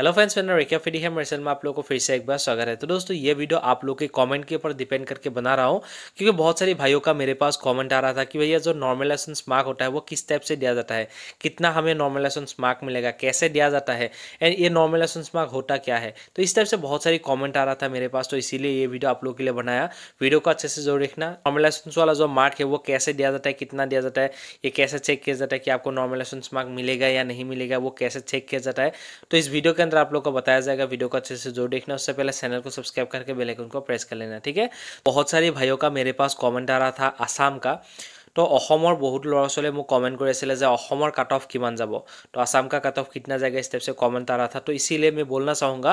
hello friends मैंने रेखा फिडी है मेरे में आप लोगों को फिर से एक बार स्वागत है तो दोस्तों ये वीडियो आप लोग के कमेंट के ऊपर डिपेंड करके बना रहा हूँ क्योंकि बहुत सारे भाइयों का मेरे पास कमेंट आ रहा था कि भैया जो नॉर्मल लाइसेंस मार्क होता है वो किस टाइप से दिया जाता है कितना हमें नॉर्मल लाइसेंस मार्क मिलेगा कैसे दिया जाता है एंड ये नॉर्मल लाइसेंस मार्क होता क्या है तो इस टाइप से बहुत सारी कॉमेंट आ रहा था मेरे पास तो इसीलिए ये वीडियो आप लोग के लिए बनाया वीडियो को अच्छे से जरूर देखना नॉर्मल लाइसेंस वाला जो मार्क है वो कैसे दिया जाता है कितना दिया जाता है ये कैसे चेक किया जाता है कि आपको नॉर्मल लाइसेंस मार्क मिलेगा या नहीं मिलेगा वो कैसे चेक किया जाता है तो इस वीडियो के अंदर आप लोग को बताया जाएगा वीडियो को अच्छे से जो देखना उससे पहले चैनल को सब्सक्राइब करके बेलाइकन को प्रेस कर लेना ठीक है बहुत सारे भाइयों का मेरे पास कॉमेंट आ रहा था आसाम का তো অসমৰ বহুত ল'ৰা ছোৱালীয়ে মোক কমেণ্ট কৰি আছিলে যে অসমৰ কাট অফ কিমান যাব তো আছাম কা কাট অফ কিতনা জেগা ষ্টেপছে কমেণ্ট তাৰ আঠা তো ইচিলে মই বলনা চাহুংগা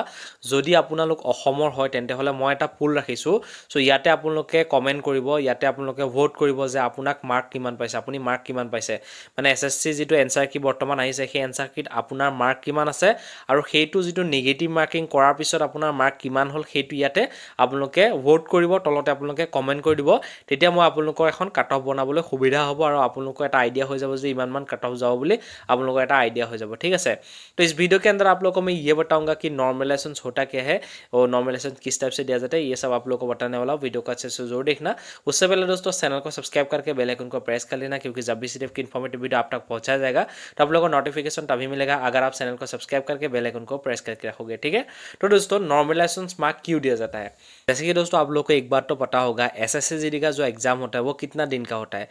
যদি আপোনালোক অসমৰ হয় হ'লে মই এটা পুল ৰাখিছোঁ চ' ইয়াতে আপোনালোকে কমেণ্ট কৰিব ইয়াতে আপোনালোকে ভোট কৰিব যে আপোনাক মাৰ্ক কিমান পাইছে আপুনি মাৰ্ক কিমান পাইছে মানে এছ এছ চি যিটো এনচাৰ কি বৰ্তমান আহিছে সেই এনচাৰ কিত আপোনাৰ মাৰ্ক কিমান আছে আৰু সেইটো যিটো নিগেটিভ মাৰ্কিং কৰাৰ পিছত আপোনাৰ মাৰ্ক কিমান হ'ল সেইটো ইয়াতে আপোনালোকে ভোট কৰিব তলতে আপোনালোকে কমেণ্ট কৰি দিব তেতিয়া মই আপোনালোকৰ এখন কাট অফ বনাবলৈ সুবিধা हम और আপোনালোকৰ आइडिया हो जाए যাব যে ইমানমান जाओ অফ आप लोगों का এটা हो जाए ठीक है तो इस वीडियो के अंदर आप लोगों को मैं ये बताऊंगा कि नॉर्मलाइजेशन छोटा क्या है और नॉर्मलाइजेशन किस टाइप से दिया जाता है ये सब आप लोगों को बताने वाला हूँ वीडियो को अच्छे से जरूर देखना उससे पहले दोस्तों चैनल को सब्सक्राइब करके बेलाइकन को प्रेस कर लेना क्योंकि जब भी सिर्फ इन्फॉर्मेटिव वीडियो आप तक पहुंचा जाएगा तो आप लोगों को नोटिफिकेशन तभी मिलेगा अगर आप चैनल को सब्सक्राइब करके बेलाइकन को प्रेस करके रखोगे ठीक है तो दोस्तों नॉर्मलाइजेशन मार्क क्यों दिया जाता है जैसे कि दोस्तों आप लोग को एक बार तो पता होगा एस का जो एग्जाम होता है वो कितना दिन का होता है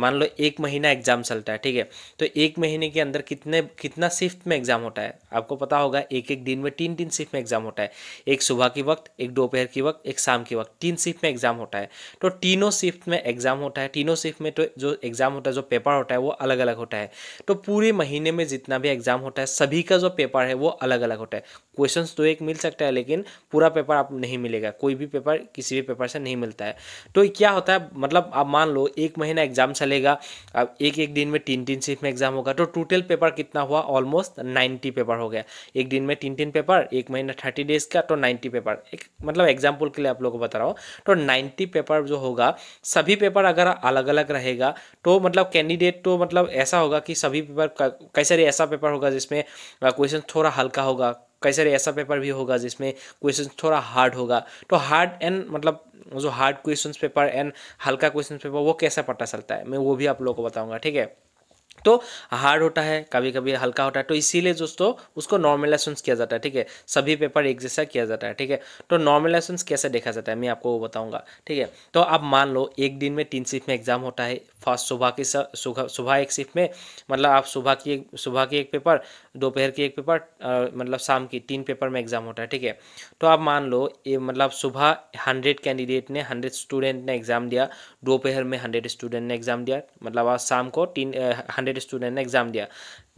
मान लो एक महीना एग्ज़ाम चलता है ठीक है तो एक महीने के अंदर कितने कितना शिफ्ट में एग्ज़ाम होता है आपको पता होगा एक एक दिन में तीन तीन शिफ्ट में एग्ज़ाम होता है एक सुबह के वक्त एक दोपहर के वक्त एक शाम के वक्त तीन शिफ्ट में एग्ज़ाम होता है तो तीनों शिफ्ट में एग्ज़ाम होता है तीनों शिफ्ट में तो जो एग्ज़ाम होता है जो पेपर होता है वो अलग अलग होता है तो पूरे महीने में जितना भी एग्ज़ाम होता है सभी का जो पेपर है वो अलग अलग होता है क्वेश्चन तो एक मिल सकता है लेकिन पूरा पेपर आप नहीं मिलेगा कोई भी पेपर किसी भी पेपर से नहीं मिलता है तो क्या होता है मतलब आप मान लो एक महीना एग्ज़ाम चलेगा अब एक एक दिन में तीन तीन शिफ्ट में एग्जाम होगा तो टोटल पेपर कितना हुआ ऑलमोस्ट नाइन्टी पेपर हो गया एक दिन में तीन तीन पेपर एक महीना थर्टी डेज का तो नाइन्टी पेपर एक मतलब एग्जाम्पल के लिए आप लोग को बता रहा हूँ तो नाइन्टी पेपर जो होगा सभी पेपर अगर अलग अलग रहेगा तो मतलब कैंडिडेट तो मतलब ऐसा होगा कि सभी पेपर कई सारे ऐसा पेपर होगा जिसमें क्वेश्चन थोड़ा हल्का होगा कई सारे ऐसा पेपर भी होगा जिसमें क्वेश्चन थोड़ा हार्ड होगा तो हार्ड एंड मतलब जो हार्ड क्वेश्चन पेपर एंड हल्का क्वेश्चन पेपर वो कैसा पता चलता है मैं वो भी आप लोगों को बताऊँगा ठीक है तो हार्ड होता है कभी कभी हल्का होता है तो इसीलिए दोस्तों उसको नॉर्मलाइजेशन किया जाता है ठीक है सभी पेपर एक जैसा किया जाता है ठीक है तो नॉर्मलाइजेशन कैसे देखा जाता है मैं आपको वो बताऊंगा ठीक है तो आप मान लो एक दिन में तीन शिफ्ट में एग्जाम होता है फर्स्ट सुबह की सुबह सुबह एक शिफ्ट में मतलब आप सुबह की एक सुबह की एक पेपर दोपहर की एक पेपर मतलब शाम की तीन पेपर में एग्जाम होता है ठीक है तो आप मान लो ये मतलब सुबह हंड्रेड कैंडिडेट ने हंड्रेड स्टूडेंट ने एग्जाम दिया दोपहर में हंड्रेड स्टूडेंट ने एग्जाम दिया मतलब आप शाम को तीन हंड्रेड स्टूडेंट ने एग्ज़ाम दिया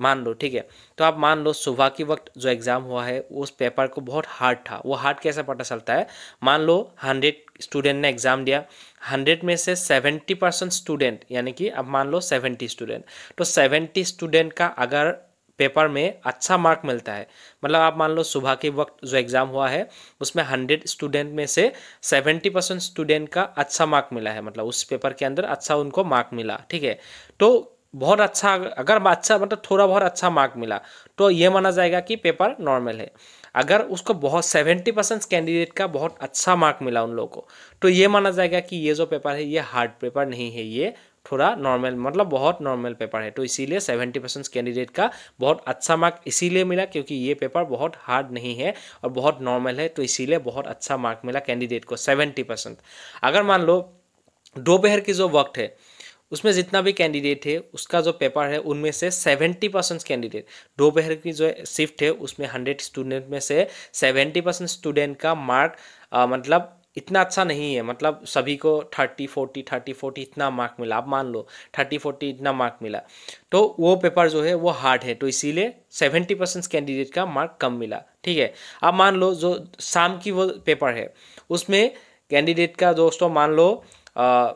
मान लो ठीक है तो आप मान लो सुबह के वक्त जो एग्ज़ाम हुआ है उस पेपर को बहुत हार्ड था वो हार्ड कैसे पता चलता है मान लो हंड्रेड स्टूडेंट ने एग्ज़ाम दिया हंड्रेड में से सेवेंटी परसेंट स्टूडेंट यानी कि अब मान लो सेवेंटी स्टूडेंट तो सेवेंटी स्टूडेंट का अगर पेपर में अच्छा मार्क मिलता है मतलब आप मान लो सुबह के वक्त जो एग्ज़ाम हुआ है उसमें हंड्रेड स्टूडेंट में से सेवेंटी परसेंट स्टूडेंट का अच्छा मार्क मिला है मतलब उस पेपर के अंदर अच्छा उनको मार्क मिला ठीक है तो बहुत अच्छा अगर अच्छा मतलब थोड़ा बहुत अच्छा मार्क मिला तो ये माना जाएगा कि पेपर नॉर्मल है अगर उसको बहुत सेवेंटी परसेंट कैंडिडेट का बहुत अच्छा मार्क मिला उन लोगों को तो ये माना जाएगा कि ये जो पेपर है ये हार्ड पेपर नहीं है ये थोड़ा नॉर्मल मतलब बहुत नॉर्मल पेपर है तो इसीलिए सेवेंटी परसेंट कैंडिडेट का बहुत अच्छा मार्क इसीलिए मिला क्योंकि ये पेपर बहुत हार्ड नहीं है और बहुत नॉर्मल है तो इसीलिए बहुत अच्छा मार्क मिला कैंडिडेट को सेवेंटी परसेंट अगर मान लो दोपहर की जो वक्त है उसमें जितना भी कैंडिडेट है उसका जो पेपर है उनमें से सेवेंटी परसेंट कैंडिडेट दोपहर की जो शिफ्ट है उसमें हंड्रेड स्टूडेंट में से सेवेंटी परसेंट स्टूडेंट का मार्क आ, मतलब इतना अच्छा नहीं है मतलब सभी को थर्टी फोर्टी थर्टी फोर्टी इतना मार्क मिला आप मान लो थर्टी फोर्टी इतना मार्क मिला तो वो पेपर जो है वो हार्ड है तो इसीलिए सेवेंटी परसेंट कैंडिडेट का मार्क कम मिला ठीक है अब मान लो जो शाम की वो पेपर है उसमें कैंडिडेट का दोस्तों मान लो आ,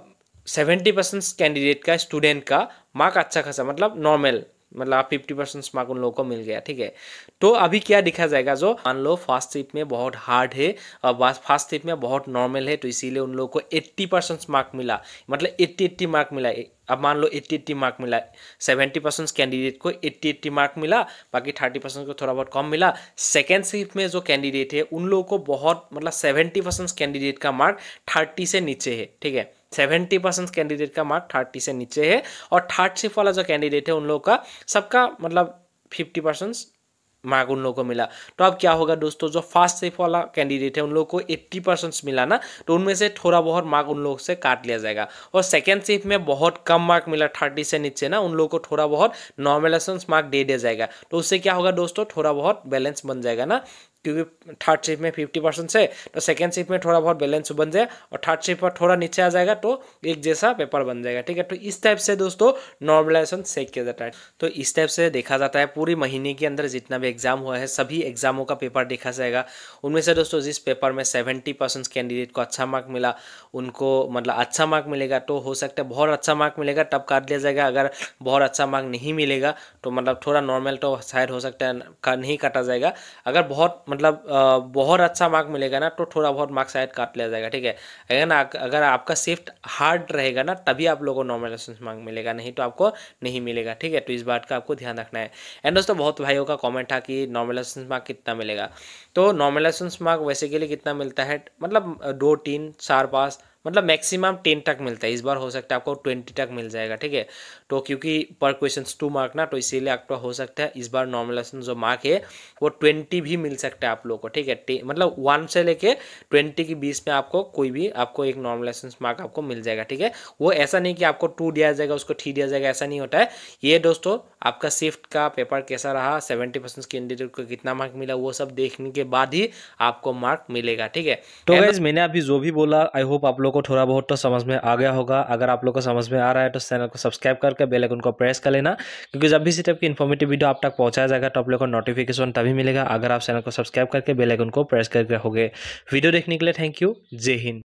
सेवेंटी परसेंट कैंडिडेट का स्टूडेंट का मार्क अच्छा खासा मतलब नॉर्मल मतलब आप फिफ्टी परसेंट मार्क उन लोगों को मिल गया ठीक है तो अभी क्या दिखा जाएगा जो मान लो फर्स्ट सीट में बहुत हार्ड है और फर्स्ट सीट में बहुत नॉर्मल है तो इसीलिए उन लोगों को एट्टी परसेंट मार्क मिला मतलब एट्टी एट्टी मार्क मिला अब मान लो एट्टी एट्टी मार्क मिला सेवेंटी परसेंट कैंडिडेट को एट्टी एट्टी मार्क मिला बाकी थर्टी परसेंट को थोड़ा बहुत कम मिला सेकेंड शिफ्ट में जो कैंडिडेट है उन लोगों को बहुत मतलब सेवेंटी परसेंट कैंडिडेट का मार्क थर्टी से नीचे है ठीक है सेवेंटी परसेंट कैंडिडेट का मार्क थर्टी से नीचे है और थर्ड शिफ्ट वाला जो कैंडिडेट है उन लोगों का सबका मतलब फिफ्टी परसेंट मार्क उन लोगों को मिला तो अब क्या होगा दोस्तों जो फर्स्ट सेफ वाला कैंडिडेट है उन लोगों को 80 परसेंट मिला ना तो उनमें से थोड़ा बहुत मार्क उन लोगों से काट लिया जाएगा और सेकेंड सेफ में बहुत कम मार्क मिला थर्टी से नीचे ना उन लोगों को थोड़ा बहुत नॉर्मलेशन मार्क दे दिया जाएगा तो उससे क्या होगा दोस्तों थोड़ा बहुत बैलेंस बन जाएगा ना क्योंकि थर्ड शिफ्ट में फिफ्टी परसेंट से तो सेकेंड शिफ्ट में थोड़ा बहुत बैलेंस बन जाए और थर्ड शिफ्ट पर थोड़ा नीचे आ जाएगा तो एक जैसा पेपर बन जाएगा ठीक है तो इस टाइप से दोस्तों नॉर्मलाइजेशन सेक किया जाता है तो इस टाइप से देखा जाता है पूरी महीने के अंदर जितना भी एग्जाम हुआ है सभी एग्जामों का पेपर देखा जाएगा उनमें से दोस्तों जिस पेपर में सेवेंटी परसेंट कैंडिडेट को अच्छा मार्क मिला उनको मतलब अच्छा मार्क मिलेगा तो हो सकता है बहुत अच्छा मार्क मिलेगा तब काट लिया जाएगा अगर बहुत अच्छा मार्क नहीं मिलेगा तो मतलब थोड़ा नॉर्मल तो शायद हो सकता है नहीं काटा जाएगा अगर बहुत मतलब बहुत अच्छा मार्क मिलेगा ना तो थोड़ा बहुत मार्क्स शायद काट लिया जाएगा ठीक है अगर ना अगर आपका शिफ्ट हार्ड रहेगा ना तभी आप लोगों को नॉर्मल लाइसेंस मार्क मिलेगा नहीं तो आपको नहीं मिलेगा ठीक है तो इस बात का आपको ध्यान रखना है एंड दोस्तों बहुत भाइयों का कॉमेंट था कि नॉर्मल लाइसेंस मार्क कितना मिलेगा तो नॉर्मल लाइसेंस मार्क वैसे के लिए कितना मिलता है मतलब दो तीन चार पाँच मतलब मैक्सिमम टेन तक मिलता है इस बार हो सकता है आपको ट्वेंटी तक मिल जाएगा ठीक है तो क्योंकि पर क्वेश्चन टू मार्क ना तो इसीलिए आपका हो सकता है इस बार नॉर्मलाइजेशन जो मार्क है वो ट्वेंटी भी मिल सकता है आप लोग को ठीक है मतलब वन से लेके ट्वेंटी के बीच में आपको कोई भी आपको एक नॉर्मलाइजेशन मार्क आपको मिल जाएगा ठीक है वो ऐसा नहीं कि आपको टू दिया जाएगा उसको थ्री दिया जाएगा ऐसा नहीं होता है ये दोस्तों आपका शिफ्ट का पेपर कैसा रहा सेवेंटी परसेंट कैंडिडेट को कितना मार्क मिला वो सब देखने के बाद ही आपको मार्क मिलेगा ठीक है तो गैज मैंने अभी जो भी बोला आई होप आप लोग को थोड़ा बहुत तो समझ में आ गया होगा अगर आप लोग को समझ में आ रहा है तो चैनल को सब्सक्राइब करके बेल आइकन को प्रेस कर लेना क्योंकि जब भी इसी टाइप की इन्फॉर्मेटिव वीडियो आप तक पहुंचाया जाएगा तो आप लोग को नोटिफिकेशन तभी मिलेगा अगर आप चैनल को सब्सक्राइब करके बेल आइकन को प्रेस करके होगे वीडियो देखने के लिए थैंक यू जय हिंद